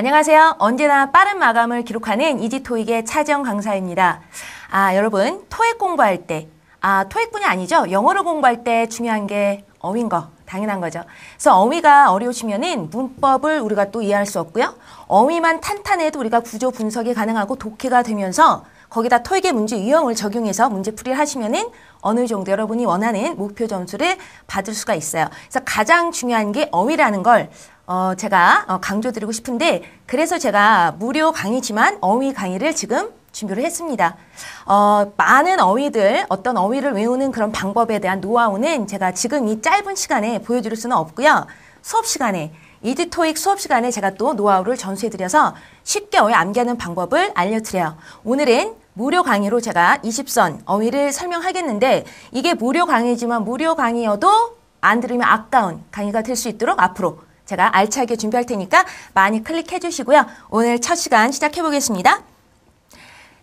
안녕하세요. 언제나 빠른 마감을 기록하는 이지토익의 차정 강사입니다. 아, 여러분, 토익 공부할 때, 아, 토익뿐이 아니죠. 영어를 공부할 때 중요한 게 어휘인 거, 당연한 거죠. 그래서 어휘가 어려우시면은 문법을 우리가 또 이해할 수 없고요. 어휘만 탄탄해도 우리가 구조 분석이 가능하고 독해가 되면서 거기다 토익의 문제 유형을 적용해서 문제풀이를 하시면은 어느 정도 여러분이 원하는 목표 점수를 받을 수가 있어요. 그래서 가장 중요한 게 어휘라는 걸 어, 제가 어, 강조드리고 싶은데 그래서 제가 무료 강의지만 어휘 강의를 지금 준비를 했습니다. 어, 많은 어휘들, 어떤 어휘를 외우는 그런 방법에 대한 노하우는 제가 지금 이 짧은 시간에 보여드릴 수는 없고요. 수업 시간에 이디토익 수업 시간에 제가 또 노하우를 전수해드려서 쉽게 어휘 암기하는 방법을 알려드려요. 오늘은 무료 강의로 제가 20선 어휘를 설명하겠는데 이게 무료 강의지만 무료 강의여도 안 들으면 아까운 강의가 될 수 있도록 앞으로 제가 알차게 준비할 테니까 많이 클릭해 주시고요. 오늘 첫 시간 시작해 보겠습니다.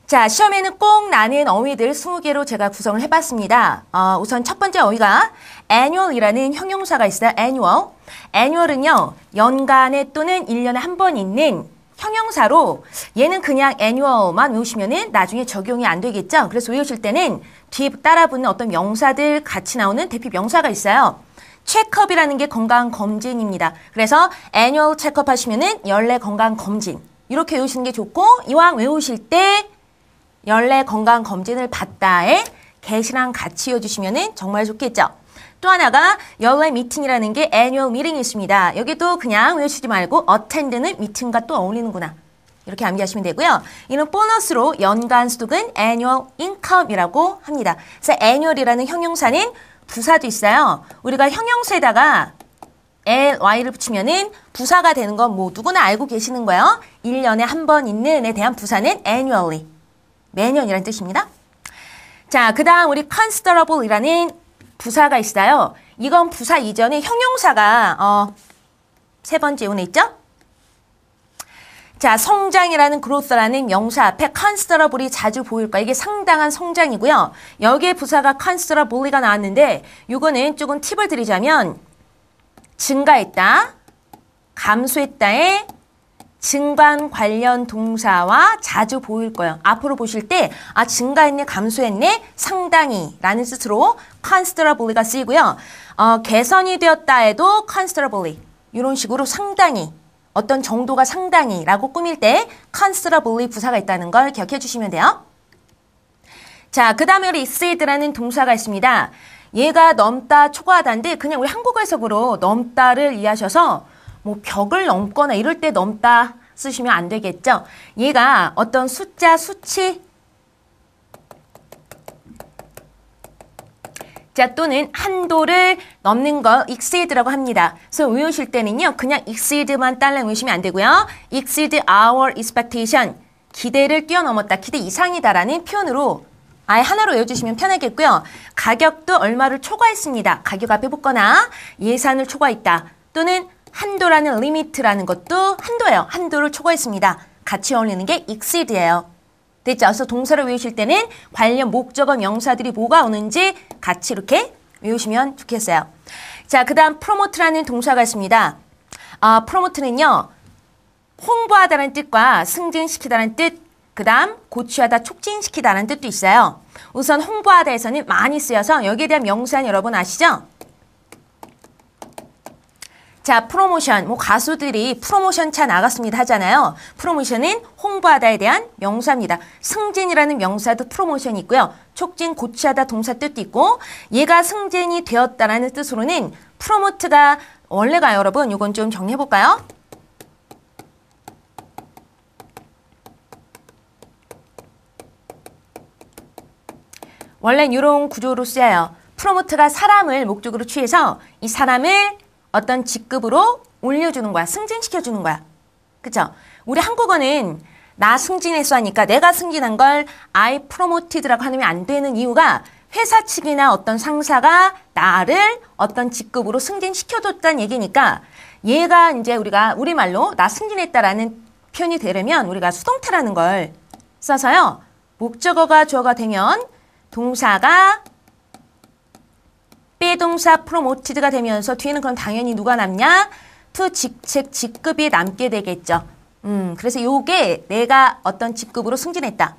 자, 시험에는 꼭 나는 어휘들 20개로 제가 구성을 해봤습니다. 어, 우선 첫 번째 어휘가 annual이라는 형용사가 있어요. annual. annual은요, 연간에 또는 1년에 한 번 있는 형용사로 얘는 그냥 annual만 외우시면은 나중에 적용이 안 되겠죠. 그래서 외우실 때는 뒤에 따라 붙는 어떤 명사들 같이 나오는 대표 명사가 있어요. 체크업이라는 게 건강 검진입니다. 그래서 annual 체크업 하시면은 연례 건강 검진 이렇게 외우시는 게 좋고 이왕 외우실 때 연례 건강 검진을 받다에 g 시랑 같이 외워주시면은 정말 좋겠죠. 또 하나가 연례 미팅이라는 게 annual meeting이 있습니다. 여기도 그냥 외우시지 말고 attend는 미팅과 또 어울리는구나. 이렇게 암기하시면 되고요. 이는 보너스로 연간 수득은 annual income이라고 합니다. 그래서 annual이라는 형용사는 부사도 있어요. 우리가 형용수에다가 ly를 붙이면은 부사가 되는 건 뭐 누구나 알고 계시는 거예요. 1년에 한 번 있는에 대한 부사는 annually. 매년이라는 뜻입니다. 자, 그 다음 우리 considerable 이라는 부사가 있어요. 이건 부사 이전에 형용사가, 어, 세 번째 운에 있죠? 자, 성장이라는 그로스라는 명사 앞에 considerable이 자주 보일까? 거 이게 상당한 성장이고요. 여기에 부사가 c o n s i d e r a b l e 가 나왔는데 이거는 조금 팁을 드리자면 증가했다, 감소했다의 증관 관련 동사와 자주 보일 거예요. 앞으로 보실 때, 아, 증가했네, 감소했네, 상당히 라는 뜻으로 considerably가 쓰이고요. 어, 개선이 되었다 해도 considerably. 이런 식으로 상당히 어떤 정도가 상당히 라고 꾸밀 때 considerably 부사가 있다는 걸 기억해 주시면 돼요. 자, 그 다음에 우리 exceed라는 동사가 있습니다. 얘가 넘다, 초과하다인데 그냥 우리 한국어 해석으로 넘다를 이해하셔서 뭐 벽을 넘거나 이럴 때 넘다 쓰시면 안 되겠죠. 얘가 어떤 숫자, 수치 자, 또는 한도를 넘는 거 exceed라고 합니다. 그래서 외우실 때는요. 그냥 exceed만 딸랑 외우시면 안 되고요. exceed our expectation. 기대를 뛰어넘었다. 기대 이상이다라는 표현으로 아예 하나로 외워주시면 편하겠고요. 가격도 얼마를 초과했습니다. 가격 앞에 붙거나 예산을 초과했다. 또는 한도라는 리미트라는 것도 한도예요. 한도를 초과했습니다. 같이 어울리는 게 exceed예요. 됐죠? 그래서 동사를 외우실 때는 관련 목적어 명사들이 뭐가 오는지 같이 이렇게 외우시면 좋겠어요. 자, 그 다음 프로모트라는 동사가 있습니다. 아, 프로모트는요. 홍보하다는 뜻과 승진시키다는 뜻, 그 다음 고취하다, 촉진시키다는 뜻도 있어요. 우선 홍보하다에서는 많이 쓰여서 여기에 대한 명사는 여러분 아시죠? 자, 프로모션. 뭐 가수들이 프로모션 차 나갔습니다 하잖아요. 프로모션은 홍보하다에 대한 명사입니다. 승진이라는 명사도 프로모션이 있고요. 촉진, 고치하다 동사 뜻도 있고 얘가 승진이 되었다라는 뜻으로는 프로모트가 원래가 여러분 이건 좀 정리해 볼까요? 원래는 이런 구조로 쓰여요. 프로모트가 사람을 목적으로 취해서 이 사람을 어떤 직급으로 올려주는 거야. 승진시켜주는 거야. 그쵸? 우리 한국어는 나 승진했어 하니까 내가 승진한 걸 I promoted라고 하면 안 되는 이유가 회사 측이나 어떤 상사가 나를 어떤 직급으로 승진시켜줬다는 얘기니까 얘가 이제 우리가 우리말로 나 승진했다라는 표현이 되려면 우리가 수동태라는 걸 써서요. 목적어가 주어가 되면 동사가 빼동사 프로모티드가 되면서 뒤에는 그럼 당연히 누가 남냐? 투 직책 직급이 남게 되겠죠. 음, 그래서 요게 내가 어떤 직급으로 승진했다.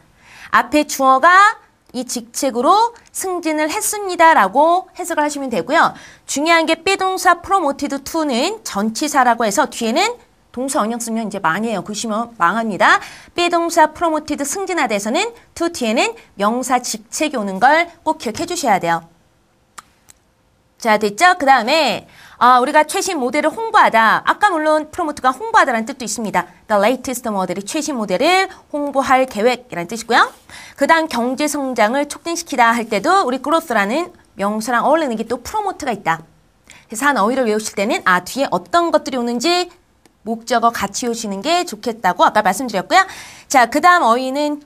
앞에 주어가 이 직책으로 승진을 했습니다라고 해석을 하시면 되고요. 중요한 게 빼동사 프로모티드 투는 전치사라고 해서 뒤에는 동사 원형 쓰면 이제 망해요. 그시면 망합니다. 빼동사 프로모티드 승진하다에서는 투 뒤에는 명사 직책이 오는 걸 꼭 기억해 주셔야 돼요. 자, 됐죠? 그 다음에, 아, 어, 우리가 최신 모델을 홍보하다. 아까 물론 프로모트가 홍보하다라는 뜻도 있습니다. The latest 모델이 최신 모델을 홍보할 계획이라는 뜻이고요. 그 다음 경제 성장을 촉진시키다 할 때도 우리 growth라는 명사랑 어울리는 게 또 프로모트가 있다. 그래서 한 어휘를 외우실 때는 아, 뒤에 어떤 것들이 오는지 목적어 같이 오시는 게 좋겠다고 아까 말씀드렸고요. 자, 그 다음 어휘는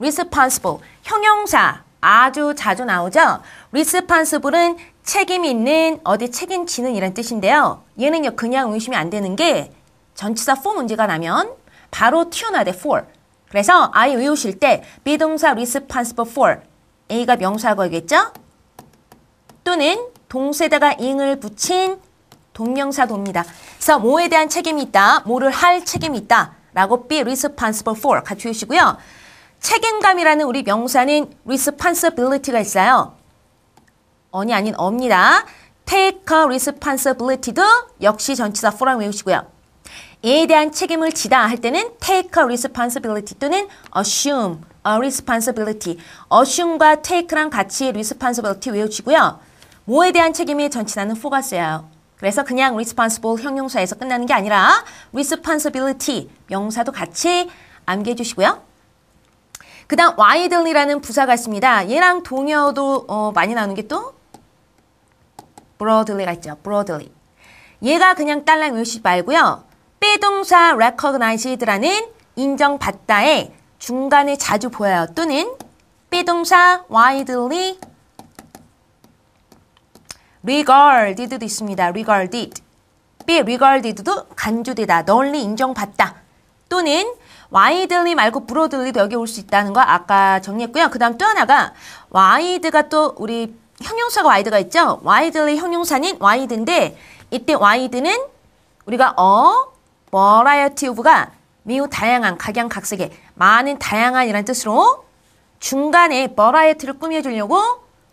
responsible. 형용사. 아주 자주 나오죠. responsible은 책임이 있는 어디 책임지는 이란 뜻인데요. 얘는요 그냥 의심이 안 되는 게 전치사 for 문제가 나면 바로 튀어나야 돼 for. 그래서 아이 외우실 때 비동사 responsible for A가 명사거겠죠? 또는 동사에다가 ing을 붙인 동명사 도입니다. 그래서 뭐에 대한 책임이 있다, 뭐를 할 책임이 있다 라고 be responsible for 갖추시고요. 책임감이라는 우리 명사는 responsibility가 있어요. 언이 아닌 업니다. take a responsibility도 역시 전치사 for랑 외우시고요. 이에 대한 책임을 지다 할 때는 take a responsibility 또는 assume a responsibility. assume과 take랑 같이 responsibility 외우시고요. 뭐에 대한 책임이 전치사는 for가쓰요 그래서 그냥 responsible 형용사에서 끝나는 게 아니라 responsibility 명사도 같이 암기해 주시고요. 그 다음 widely라는 부사가 있습니다. 얘랑 동요도 어, 많이 나오는 게또 broadly가 있죠. broadly. 얘가 그냥 딸랑 의식 말고요. 비동사 recognized라는 인정받다에 중간에 자주 보여요. 또는 비동사 widely regarded도 있습니다. regarded. be regarded도 간주되다. 널리 인정받다. 또는 와이드리 말고 브로들리도 여기 올 수 있다는 거 아까 정리했고요. 그 다음 또 하나가 와이드가 또 우리 형용사가 와이드가 있죠? 와이드의 형용사는 와이드인데 이때 와이드는 우리가 어, variety of가 매우 다양한, 각양각색의 많은 다양한이란 뜻으로 중간에 variety를 꾸며주려고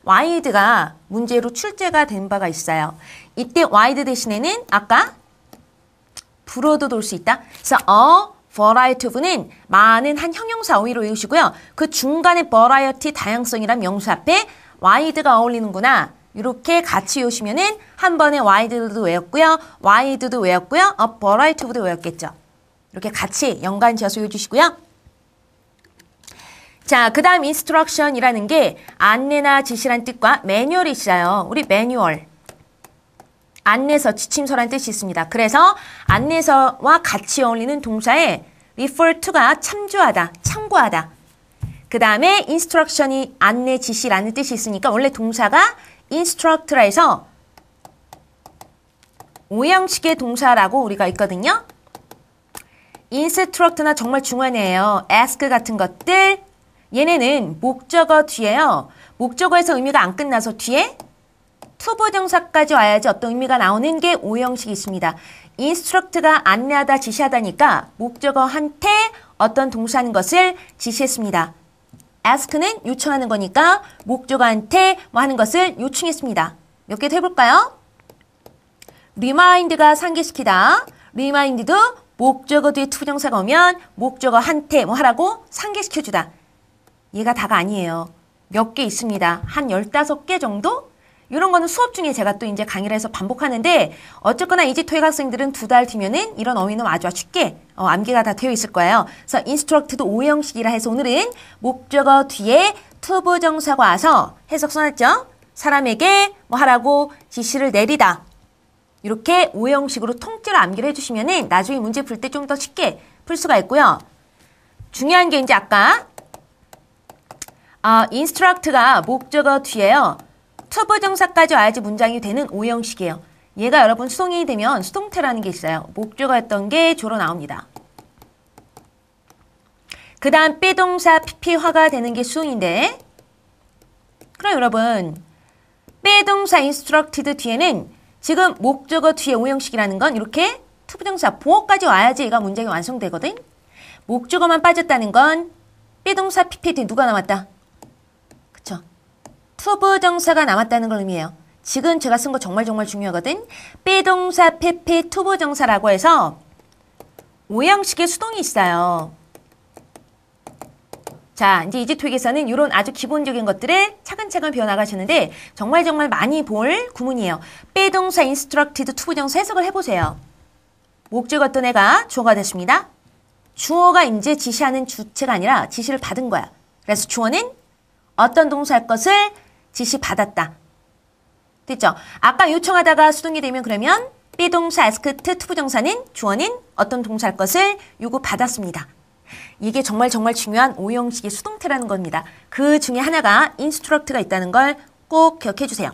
와이드가 문제로 출제가 된 바가 있어요. 이때 와이드 대신에는 아까 불어도 돌 수 있다. 그래서 어, variety of는 많은 한 형용사 어휘로 외우시고요. 그 중간에 variety 다양성이란 명수 앞에 와이드가 어울리는구나. 이렇게 같이 오시면은 한 번에 와이드도 외웠고요. 와이드도 외웠고요. 어, 버라이트도 외웠겠죠. 이렇게 같이 연관 지어서 외워주시고요. 자, 그 다음 인스트럭션이라는 게 안내나 지시란 뜻과 매뉴얼이 있어요. 우리 매뉴얼. 안내서, 지침서란 뜻이 있습니다. 그래서 안내서와 같이 어울리는 동사에 refer to가 참조하다, 참고하다. 그 다음에 instruction이 안내 지시라는 뜻이 있으니까 원래 동사가 instruct라 해서 오형식의 동사라고 우리가 있거든요. instruct나 정말 중요해요. ask 같은 것들 얘네는 목적어 뒤에요. 목적어에서 의미가 안 끝나서 뒤에 투부정사까지 와야지 어떤 의미가 나오는 게 오형식이 있습니다. instruct가 안내하다 지시하다니까 목적어한테 어떤 동사하는 것을 지시했습니다. ask는 요청하는 거니까 목적한테뭐 하는 것을 요청했습니다. 몇 개 더 해볼까요? remind가 상기시키다. remind도 목적어 뒤에 투정사가 오면 목적어한테 뭐 하라고 상기시켜주다. 얘가 다가 아니에요. 몇 개 있습니다. 한 열다섯 개 정도 이런 거는 수업 중에 제가 또 이제 강의를 해서 반복하는데 어쨌거나 이제토익 학생들은 두 달 뒤면은 이런 어휘는 아주 쉽게 어, 암기가 다 되어 있을 거예요. 그래서 인스트럭트도 오형식이라 해서 오늘은 목적어 뒤에 투부 정사가 와서 해석 써놨죠. 사람에게 뭐 하라고 지시를 내리다. 이렇게 오형식으로 통째로 암기를 해주시면은 나중에 문제 풀 때 좀 더 쉽게 풀 수가 있고요. 중요한 게 이제 아까 아, 인스트럭트가 목적어 뒤에요. 처부정사까지 와야지 문장이 되는 오형식이에요. 얘가 여러분 수동이 되면 수동태라는 게 있어요. 목적어였던 게 주로 나옵니다. 그 다음 빼동사 PP화가 되는 게 수동인데 그럼 여러분 빼동사 instructed 뒤에는 지금 목적어 뒤에 오형식이라는 건 이렇게 투부정사 보어까지 와야지 얘가 문장이 완성되거든. 목적어만 빠졌다는 건 빼동사 PP 뒤에 누가 나왔다? 투보정사가 남았다는 걸 의미해요. 지금 제가 쓴 거 정말 정말 중요하거든. 빼동사, 페페, 투부정사라고 해서 오형식의 수동이 있어요. 자, 이제 이지토익에서는 이런 아주 기본적인 것들을 차근차근 배워나가시는데 정말 정말 많이 볼 구문이에요. 빼동사, 인스트럭티드, 투부정사 해석을 해보세요. 목적어 떤 애가 주어가 됐습니다. 주어가 이제 지시하는 주체가 아니라 지시를 받은 거야. 그래서 주어는 어떤 동사일 것을 지시 받았다. 됐죠? 아까 요청하다가 수동이 되면 그러면 비 동사 에스크트 투부정사는 주어인 어떤 동사일 것을 요구받았습니다. 이게 정말 정말 중요한 오형식의 수동태라는 겁니다. 그 중에 하나가 인스트럭트가 있다는 걸 꼭 기억해 주세요.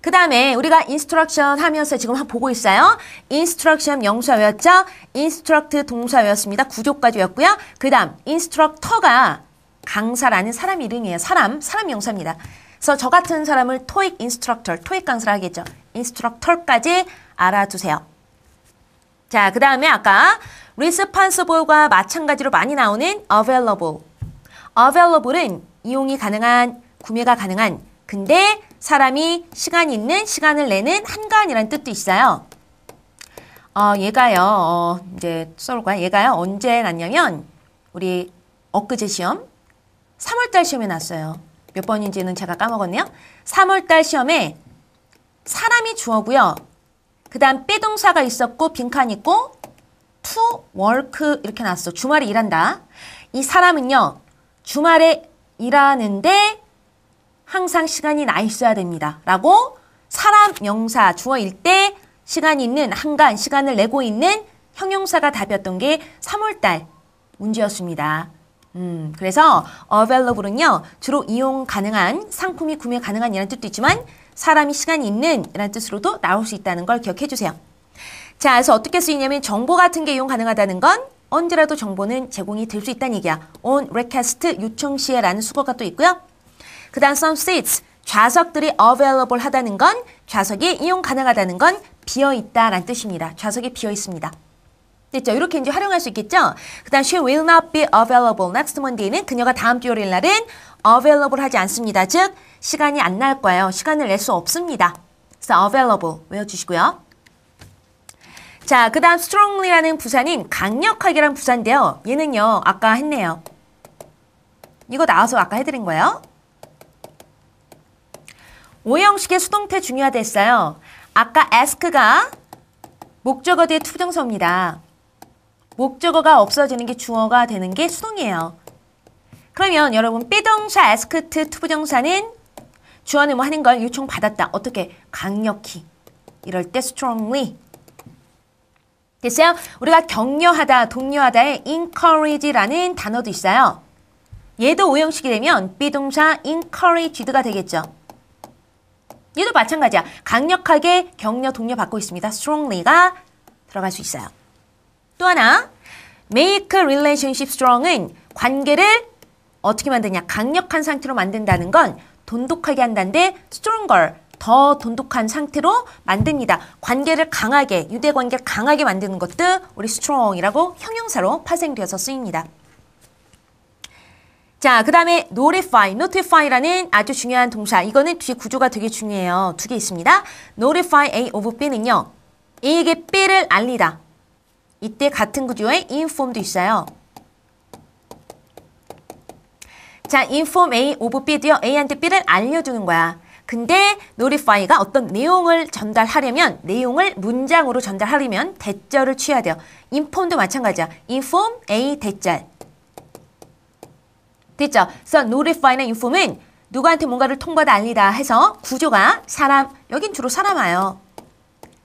그 다음에 우리가 인스트럭션 하면서 지금 보고 있어요. 인스트럭션 명사 외웠죠? 인스트럭트 동사 였습니다 구조까지 였고요그 다음 인스트럭터가 강사라는 사람 이름이에요. 사람, 사람 용사입니다 그래서 저 같은 사람을 토익 인스트럭터, 토익 강사라 하겠죠. 인스트럭터까지 알아두세요. 자, 그 다음에 아까 responsible과 마찬가지로 많이 나오는 available. available은 이용이 가능한, 구매가 가능한, 근데 사람이 시간이 있는, 시간을 내는 한가한이라는 뜻도 있어요. 어, 얘가요, 어, 이제 써올 거야. 얘가요, 언제 났냐면, 우리 엊그제 시험, 3월달 시험에 났어요. 몇 번인지는 제가 까먹었네요. 3월달 시험에 사람이 주어고요. 그 다음 빼동사가 있었고 빈칸 있고 to work 이렇게 났어. 주말에 일한다. 이 사람은요. 주말에 일하는데 항상 시간이 나 있어야 됩니다. 라고 사람 명사 주어일 때 시간이 있는 한간 시간을 내고 있는 형용사가 답이었던 게 3월달 문제였습니다. 음, 그래서 available은요, 주로 이용 가능한, 상품이 구매 가능한 이라는 뜻도 있지만, 사람이 시간이 있는 이라 뜻으로도 나올 수 있다는 걸 기억해 주세요. 자, 그래서 어떻게 쓰이냐면, 정보 같은 게 이용 가능하다는 건, 언제라도 정보는 제공이 될 수 있다는 얘기야. on request 요청 시에 라는 수거가 또 있고요. 그 다음 some seats, 좌석들이 available 하다는 건, 좌석이 이용 가능하다는 건, 비어 있다라는 뜻입니다. 좌석이 비어 있습니다. 됐죠? 이렇게 이제 활용할 수 있겠죠? 그 다음 she will not be available next Monday는 그녀가 다음 주 월요일 날은 available 하지 않습니다. 즉 시간이 안 날 거예요. 시간을 낼 수 없습니다. 그래서 available 외워주시고요. 자, 그 다음 strongly라는 부산인 강력하게란 부산인데요. 얘는요, 아까 했네요. 이거 나와서 아까 해드린 거예요. 오형식의 수동태 중요하다 어요 아까 ask가 목적어 뒤에 투정서입니다. 목적어가 없어지는 게 주어가 되는 게 수동이에요. 그러면 여러분 빼동사 에스크트 투부정사는 주어는 뭐 하는 걸 요청받았다. 어떻게? 강력히. 이럴 때 strongly. 됐어요? 우리가 격려하다, 독려하다에 encourage라는 단어도 있어요. 얘도 오형식이 되면 비동사 encouraged가 되겠죠. 얘도 마찬가지야. 강력하게 격려, 독려 받고 있습니다. strongly가 들어갈 수 있어요. 또 하나, make a relationship strong은 관계를 어떻게 만드냐, 강력한 상태로 만든다는 건 돈독하게 한다는데 stronger, 더 돈독한 상태로 만듭니다. 관계를 강하게, 유대 관계를 강하게 만드는 것도 우리 strong이라고 형용사로 파생되어서 쓰입니다. 자, 그 다음에 notify, notify라는 아주 중요한 동사. 이거는 뒤 구조가 되게 중요해요. 두 개 있습니다. notify A of B는요. A에게 B를 알리다. 이때 같은 구조에 인폼도 있어요. 자, inform A of B 되어 A한테 B를 알려주는 거야. 근데 notify가 어떤 내용을 전달하려면 내용을 문장으로 전달하려면 대절을 취해야 돼요. inform도 마찬가지야. inform A 대절. 됐죠? 그래 notify나 inform은 누구한테 뭔가를 통보다 알리다 해서 구조가 사람, 여긴 주로 사람 와요.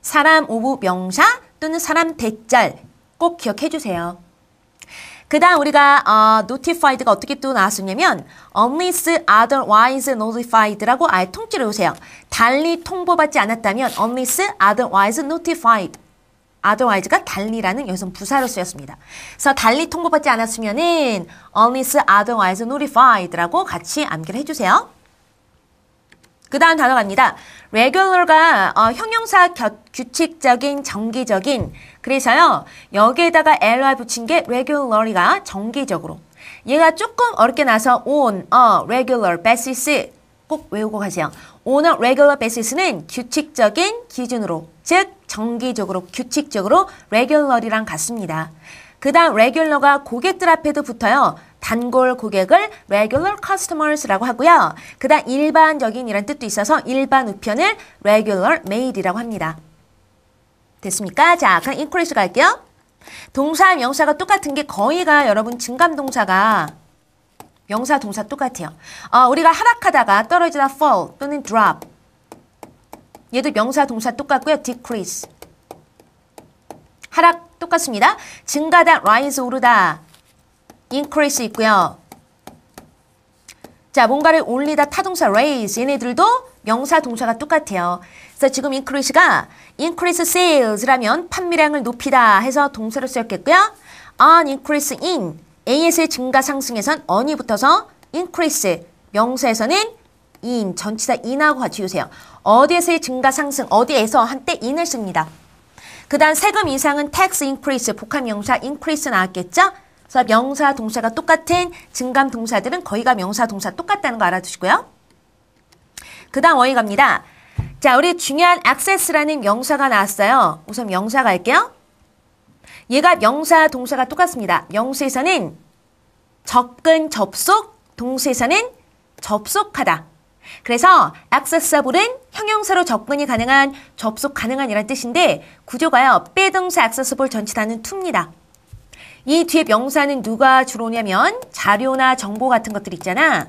사람 오브 명사 또는 사람 대절 꼭 기억해 주세요. 그 다음 우리가 어, notified가 어떻게 또 나왔었냐면 unless otherwise notified라고 아예 통째로 오세요. 달리 통보받지 않았다면 unless otherwise notified otherwise가 달리라는 여기서 부사로 쓰였습니다. 그래서 달리 통보받지 않았으면은 unless otherwise notified라고 같이 암기를 해주세요. 그 다음 단어 갑니다. regular가 어, 형용사 겨, 규칙적인, 정기적인. 그래서요, 여기에다가 ly 붙인 게 r e g u l a r l 가 정기적으로. 얘가 조금 어렵게 나서 on a regular basis 꼭 외우고 가세요. on a regular basis는 규칙적인 기준으로, 즉 정기적으로, 규칙적으로 regular이랑 같습니다. 그 다음 regular가 고객들 앞에도 붙어요. 단골 고객을 regular customers라고 하고요. 그다음 일반적인이란 뜻도 있어서 일반 우편을 regular mail이라고 합니다. 됐습니까? 자, 그럼 increase 갈게요. 동사, 명사가 똑같은 게 거의가 여러분 증감동사가 명사, 동사 똑같아요. 어, 우리가 하락하다가 떨어지다 fall 또는 drop 얘도 명사, 동사 똑같고요. decrease 하락 똑같습니다. 증가다, rise 오르다 increase 있고요. 자, 뭔가를 올리다 타동사 raise 얘네들도 명사 동사가 똑같아요. 그래서 지금 increase가 increase sales라면 판매량을 높이다 해서 동사로 쓰였겠고요. on increase in as의 증가 상승에선 on이 붙어서 increase 명사에서는 in 전치사 in하고 같이 주세요. 어디에서의 증가 상승 어디에서 한때 in을 씁니다. 그다음 세금 인상은 tax increase 복합 명사 increase 나왔겠죠? 그래서 명사, 동사가 똑같은 증감 동사들은 거의가 명사, 동사 똑같다는 거 알아두시고요. 그 다음 어휘갑니다. 자, 우리 중요한 access라는 명사가 나왔어요. 우선 명사 갈게요. 얘가 명사, 동사가 똑같습니다. 명사에서는 접근, 접속, 동사에서는 접속하다. 그래서 accessible은 형용사로 접근이 가능한, 접속 가능한이란 뜻인데 구조가요. 빼동사 accessible 전치단은 t 입니다 이 뒤에 명사는 누가 주로 오냐면 자료나 정보 같은 것들 있잖아.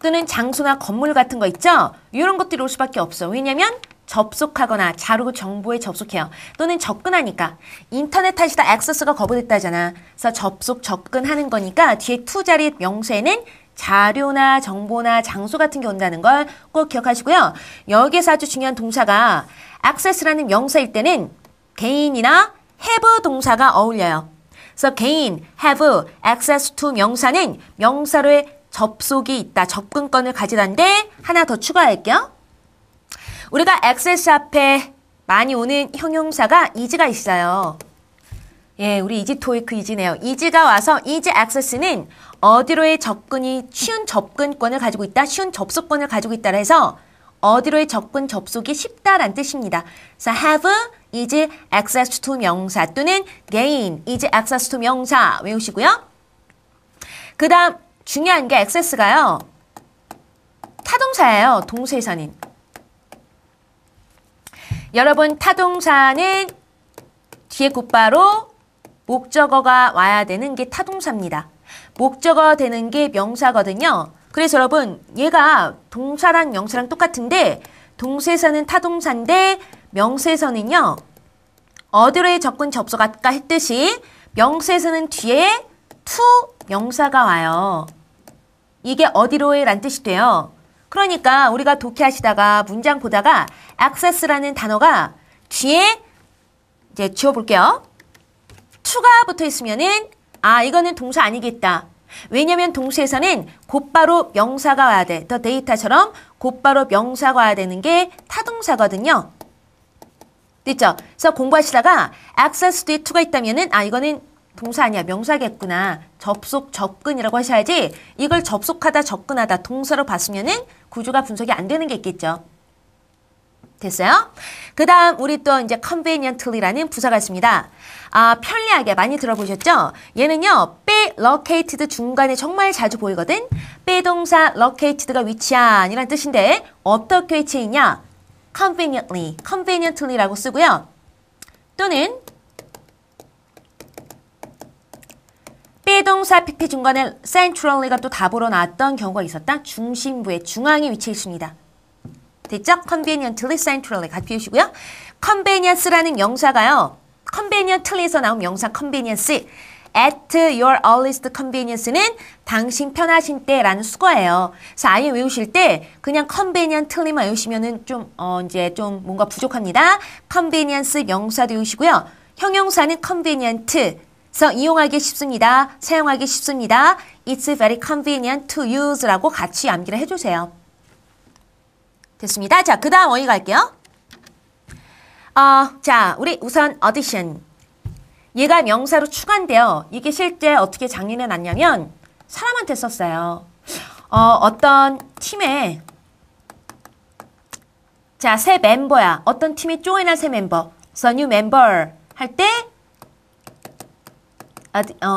또는 장소나 건물 같은 거 있죠? 이런 것들이 올 수밖에 없어. 왜냐면 접속하거나 자료 정보에 접속해요. 또는 접근하니까. 인터넷 탓이다 액세스가 거부됐다잖아. 그래서 접속, 접근하는 거니까 뒤에 투 자리 명세는 자료나 정보나 장소 같은 게 온다는 걸 꼭 기억하시고요. 여기에서 아주 중요한 동사가 액세스라는 명사일 때는 개인이나 have 동사가 어울려요. 그래서 gain, have, access to 명사는 명사로의 접속이 있다, 접근권을 가지다인데 하나 더 추가할게요. 우리가 access 앞에 많이 오는 형용사가 이지가 있어요. 예, 우리 이지 토이크 이지네요. 이지가 와서 이지 액세스는 어디로의 접근이 쉬운 접근권을 가지고 있다, 쉬운 접속권을 가지고 있다 해서 어디로의 접근 접속이 쉽다라는 뜻입니다. 그래 have 이지 access to 명사 또는 gain 이지 access to 명사 외우시고요. 그 다음 중요한 게 access가요. 타동사예요. 동사에서는. 여러분 타동사는 뒤에 곧바로 목적어가 와야 되는 게 타동사입니다. 목적어 되는 게 명사거든요. 그래서 여러분 얘가 동사랑 명사랑 똑같은데 동사에서는 타동사인데 명세서는요 어드로의 접근 접속 아까 했듯이 명세서는 뒤에 to 명사가 와요. 이게 어디로의 란 뜻이 돼요. 그러니까 우리가 독해하시다가 문장 보다가 access라는 단어가 뒤에 이제 지워볼게요. to가 붙어 있으면은 아 이거는 동사 아니겠다. 왜냐면 동시에서는 곧바로 명사가 와야 돼. 더 데이터처럼 곧바로 명사가 와야 되는 게 타동사거든요. 됐죠? 그래서 공부하시다가 access 뒤에 to가 있다면은 아 이거는 동사 아니야 명사겠구나 접속 접근이라고 하셔야지 이걸 접속하다 접근하다 동사로 봤으면은 구조가 분석이 안 되는 게 있겠죠. 됐어요? 그 다음 우리 또 이제 conveniently라는 부사가 있습니다. 아, 편리하게 많이 들어보셨죠? 얘는요, be located 중간에 정말 자주 보이거든? be 동사 located가 위치한이란 뜻인데 어떻게 위치했냐 conveniently, conveniently라고 쓰고요. 또는 비동사 PP 중간에 centrally가 또 답으로 나왔던 경우가 있었다. 중심부의 중앙에 위치해 있습니다. 됐죠? conveniently, centrally 같이 표시고요. convenience라는 명사가요. conveniently에서 나온 명사 convenience. at your earliest convenience는 당신 편하신 때라는 수거예요. 그래서 아예 외우실 때 그냥 c o n v e n i e n t 만 외우시면은 좀, 어, 이제 좀 뭔가 부족합니다. convenience 명사도 외우시고요. 형용사는 convenient. 그래서 이용하기 쉽습니다. 사용하기 쉽습니다. It's very convenient to use라고 같이 암기를 해주세요. 됐습니다. 자, 그 다음 어디 갈게요? 어, 자, 우리 우선 audition. 얘가 명사로 추간되어 이게 실제 어떻게 장인에났냐면 사람한테 썼어요. 어, 어떤 팀에 자, 새 멤버야. 어떤 팀이 조인한 새 멤버. So new member 할때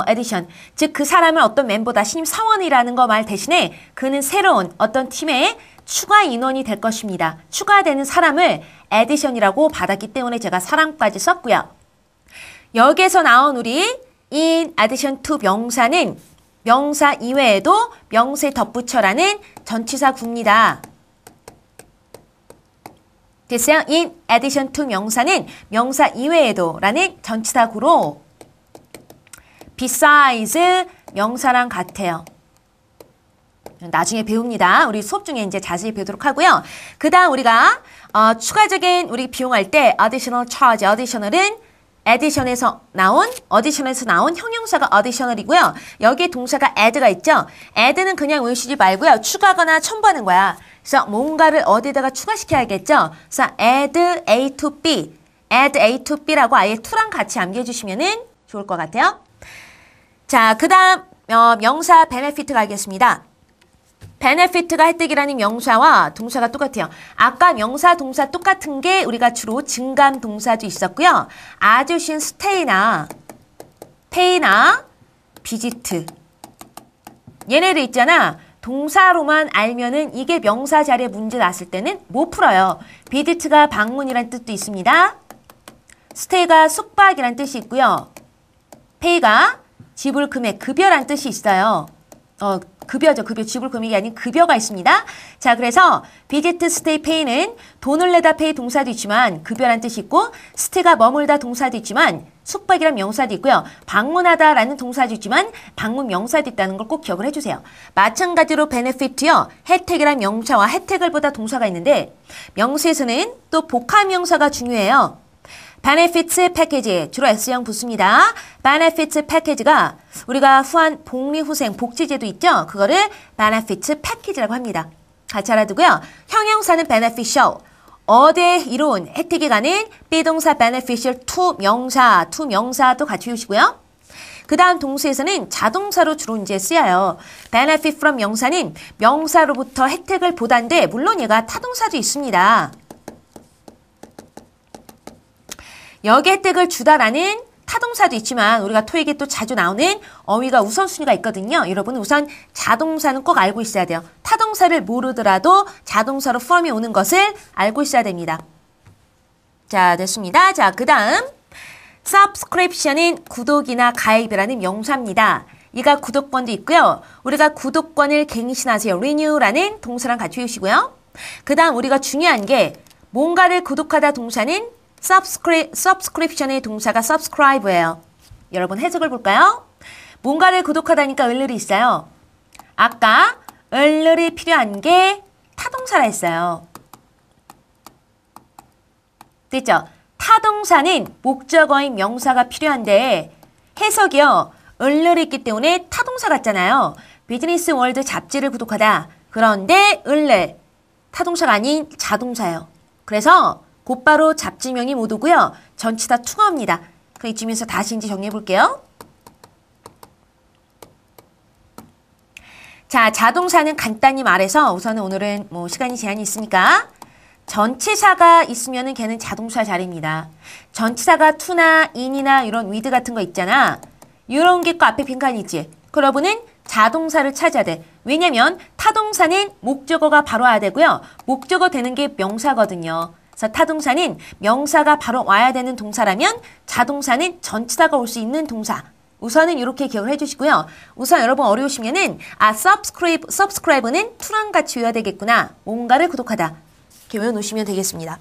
에디션. 어, 즉, 그 사람을 어떤 멤버다. 신임 사원이라는 거 말 대신에 그는 새로운 어떤 팀의 추가 인원이 될 것입니다. 추가되는 사람을 에디션이라고 받았기 때문에 제가 사람까지 썼고요. 여기에서 나온 우리 in addition to 명사는 명사 이외에도 명사에 덧붙여라는 전치사 구입니다. 됐어요? in addition to 명사는 명사 이외에도 라는 전치사 구로 besides 명사랑 같아요. 나중에 배웁니다. 우리 수업 중에 이제 자세히 배우도록 하고요. 그 다음 우리가 어, 추가적인 우리 비용할 때 additional charge, additional은 에디션에서 나온 어디션에서 나온 형용사가 어디셔널이고요. 여기에 동사가 add가 있죠. add는 그냥 외우시지 말고요. 추가하거나 첨부하는 거야. 그래서 뭔가를 어디다가 추가시켜야겠죠. 그래서 add a to b, add a to b라고 아예 to랑 같이 암기해주시면 좋을 것 같아요. 자, 그 다음 어, 명사 베네피트 가겠습니다. benefit가 혜택이라는 명사와 동사가 똑같아요. 아까 명사, 동사 똑같은 게 우리가 주로 증감 동사도 있었고요. 아주신 스테이나 페이나 비지트 얘네들 있잖아. 동사로만 알면은 이게 명사 자리에 문제 났을 때는 못 풀어요. 비지트가 방문이란 뜻도 있습니다. 스테이가 숙박이란 뜻이 있고요. 페이가 지불 금액 급여란 뜻이 있어요. 어, 급여죠. 급여 지불금액이 아닌 급여가 있습니다. 자, 그래서 비지트 스테이 페이는 돈을 내다 페이 동사도 있지만 급여란 뜻이 있고 스테가 머물다 동사도 있지만 숙박이란 명사도 있고요. 방문하다라는 동사도 있지만 방문 명사도 있다는 걸 꼭 기억을 해주세요. 마찬가지로 베네피트요 혜택이란 명사와 혜택을 보다 동사가 있는데 명사에서는 또 복합 명사가 중요해요. 베네피츠 패키지, 주로 S형 붙습니다. 바네피츠 패키지가 우리가 후한 복리후생, 복지제도 있죠? 그거를 바네피츠 패키지라고 합니다. 같이 알아두고요. 형용사는 beneficial, 어대 이론혜택에 가는 비동사 beneficial to 명사, to 명사도 같이 외우시고요. 그 다음 동사에서는 자동사로 주로 이제 쓰여요. benefit from 명사는 명사로부터 혜택을 보다인데 물론 얘가 타동사도 있습니다. 역혜택을 주다라는 타동사도 있지만 우리가 토익에 또 자주 나오는 어휘가 우선순위가 있거든요. 여러분 우선 자동사는 꼭 알고 있어야 돼요. 타동사를 모르더라도 자동사로 펌이 오는 것을 알고 있어야 됩니다. 자 됐습니다. 자그 다음 subscription은 구독이나 가입이라는 명사입니다. 이가 구독권도 있고요. 우리가 구독권을 갱신하세요. renew라는 동사랑 같이 외우시고요. 그 다음 우리가 중요한 게 뭔가를 구독하다 동사는 subscri, p t i o n 의 동사가 subscribe예요. 여러분 해석을 볼까요? 뭔가를 구독하다니까 을늘이 있어요. 아까 을늘이 필요한 게 타동사라 했어요. 됐죠? 타동사는 목적어인 명사가 필요한데 해석이요. 을늘이 있기 때문에 타동사 같잖아요. 비즈니스 월드 잡지를 구독하다. 그런데 을늘 타동사가 아닌 자동사예요. 그래서 곧바로 잡지명이 모두고요. 전치 다 투어입니다. 그 이쯤에서 다시 이제 정리해 볼게요. 자, 자동사는 간단히 말해서 우선은 오늘은 뭐 시간이 제한이 있으니까 전치사가 있으면은 걔는 자동사 자리입니다. 전치사가 투나인이나 이런 위드 같은 거 있잖아. 이런 게그 앞에 빈칸이지. 그러면은 자동사를 찾아야 돼. 왜냐면 타동사는 목적어가 바로 와야 되고요. 목적어 되는 게 명사거든요. 자, 타동사는 명사가 바로 와야 되는 동사라면 자동사는 전치사가 올 수 있는 동사. 우선은 이렇게 기억을 해주시고요. 우선 여러분 어려우시면은 아 subscribe, subscribe는 투랑 같이 외워야 되겠구나. 뭔가를 구독하다. 이렇게 외워놓으시면 되겠습니다.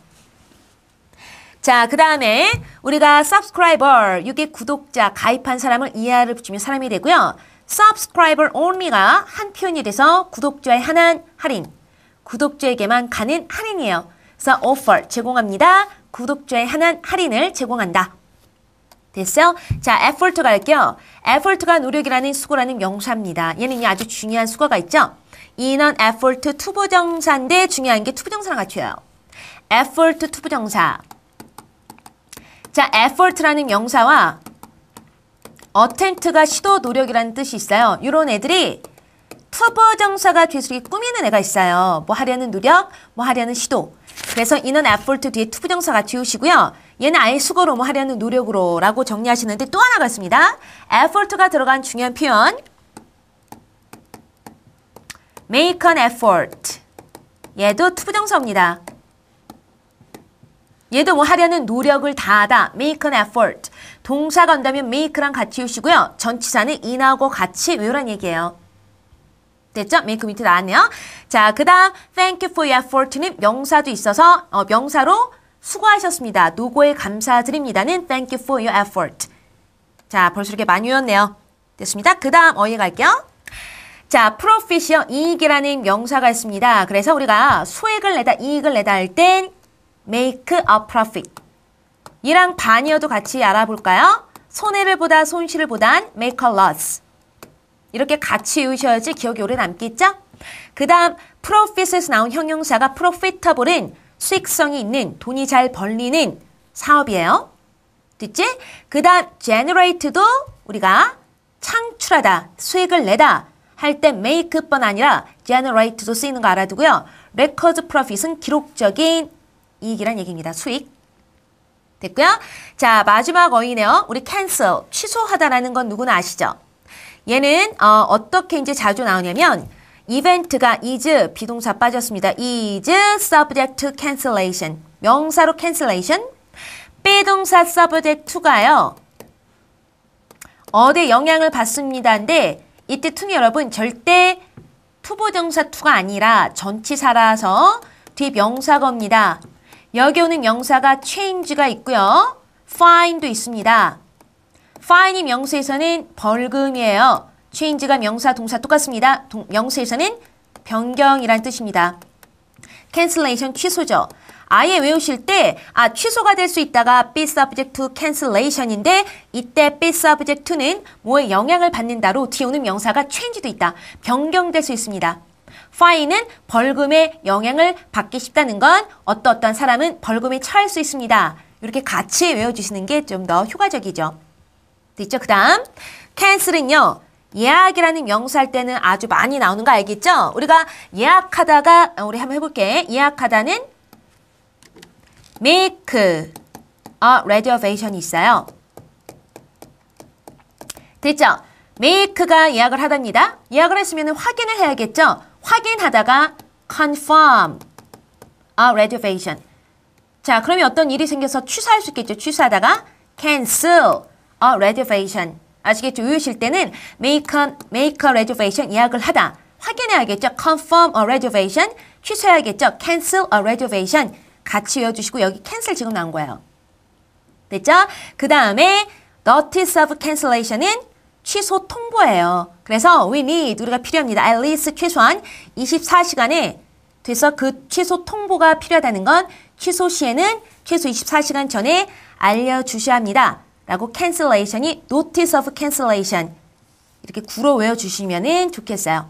자, 그 다음에 우리가 subscriber, 이게 구독자, 가입한 사람을 이하를 붙이면 사람이 되고요. subscriber only가 한 표현이 돼서 구독자의 한한 할인, 구독자에게만 가는 할인이에요. So offer 제공합니다. 구독자의 하한 할인을 제공한다. 됐어요? 자, effort가 할게요. effort가 노력이라는 수고라는 명사입니다. 얘는 아주 중요한 수고가 있죠? in 인원 effort 투부정사인데 중요한 게 투부정사랑 같이요. effort 투부정사. 자, effort라는 명사와 attempt가 시도 노력이라는 뜻이 있어요. 이런 애들이 투부정사가 죄수리 꾸미는 애가 있어요. 뭐 하려는 노력, 뭐 하려는 시도. 그래서 이는 애플트 뒤에 투부정사가 지우시고요. 얘는 아예 수고로뭐 하려는 노력으로 라고 정리하시는데 또 하나가 있습니다. effort가 들어간 중요한 표현 make an effort 얘도 투부정사입니다. 얘도 뭐 하려는 노력을 다하다 make an effort 동사가 온다면 make랑 같이 우시고요 전치사는 in하고 같이 외우란 얘기예요. 됐죠? 메이크 밑에 나왔네요. 자, 그 다음 thank you for your e f f o r t 는 명사도 있어서 어, 명사로 수고하셨습니다. 노고에 감사드립니다는 thank you for your effort. 자, 벌써 이렇게 많이 외웠네요. 됐습니다. 그 다음 어휘 갈게요. 자, profit이요. 이익이라는 명사가 있습니다. 그래서 우리가 수익을 내다, 이익을 내다 할 땐 make a profit. 이랑 반이어도 같이 알아볼까요? 손해를 보다, 손실을 보단 make a loss. 이렇게 같이 외우셔야지 기억이 오래 남겠죠? 그 다음 profit에서 나온 형용사가 profitable은 수익성이 있는 돈이 잘 벌리는 사업이에요. 됐지? 그 다음 generate도 우리가 창출하다, 수익을 내다 할 때 make뿐 아니라 generate도 쓰이는 거 알아두고요. record profit은 기록적인 이익이란 얘기입니다. 수익. 됐고요. 자, 마지막 어휘네요. 우리 cancel, 취소하다라는 건 누구나 아시죠? 얘는 어, 어떻게 이제 자주 나오냐면 이벤트가 is 비동사 빠졌습니다. is subject to cancellation 명사로 cancellation 비동사 subject to가요. 어디 영향을 받습니다인데 이때 t o 여러분 절대 투보정사 to가 아니라 전치사라서 뒤 명사겁니다. 여기 오는 명사가 change가 있고요. find도 있습니다. fine이 명수에서는 벌금이에요. change가 명사, 동사 똑같습니다. 동, 명수에서는 변경이란 뜻입니다. cancellation 취소죠. 아예 외우실 때, 아, 취소가 될 수 있다가 be subject to cancellation인데, 이때 be subject to는 뭐에 영향을 받는다로 뒤에 오는 명사가 change도 있다. 변경될 수 있습니다. fine은 벌금에 영향을 받기 쉽다는 건 어떠 어떤 사람은 벌금에 처할 수 있습니다. 이렇게 같이 외워주시는 게 좀 더 효과적이죠. 됐죠? 그 다음, cancel은요, 예약이라는 명사할 때는 아주 많이 나오는 거 알겠죠? 우리가 예약하다가, 어, 우리 한번 해볼게. 예약하다는 make a reservation이 있어요. 됐죠? make가 예약을 하답니다. 예약을 했으면 확인을 해야겠죠? 확인하다가 confirm a reservation. 자, 그러면 어떤 일이 생겨서 취소할 수 있겠죠? 취소하다가 cancel. a reservation. 아시겠죠? 외우실 때는 make a, make a reservation 예약을 하다. 확인해야겠죠? confirm a reservation. 취소해야겠죠? cancel a reservation. 같이 외워주시고 여기 cancel 지금 나온 거예요. 됐죠? 그 다음에 notice of cancellation은 취소 통보예요. 그래서 we need 우리가 필요합니다. at least 최소한 24시간에 돼서 그 취소 통보가 필요하다는 건 취소 시에는 최소 24시간 전에 알려주셔야 합니다. 라고 cancellation이 notice of cancellation 이렇게 구로 외워주시면 좋겠어요.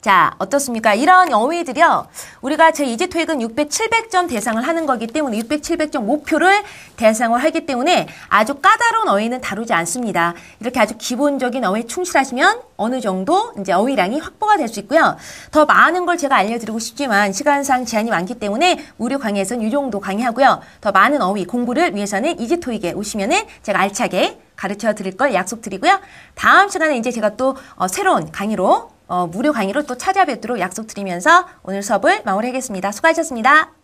자, 어떻습니까? 이런 어휘들이요. 우리가 제2지 토익은 600, 700점 대상을 하는 거기 때문에 600, 700점 목표를 대상을 하기 때문에 아주 까다로운 어휘는 다루지 않습니다. 이렇게 아주 기본적인 어휘에 충실하시면 어느 정도 이제 어휘량이 확보가 될 수 있고요. 더 많은 걸 제가 알려드리고 싶지만 시간상 제한이 많기 때문에 우리 강의에서는 이 정도 강의하고요. 더 많은 어휘 공부를 위해서는 이지 토익에 오시면은 제가 알차게 가르쳐 드릴 걸 약속드리고요. 다음 시간에 이제 제가 또 어, 새로운 강의로 어, 무료 강의로 또 찾아뵙도록 약속드리면서 오늘 수업을 마무리하겠습니다. 수고하셨습니다.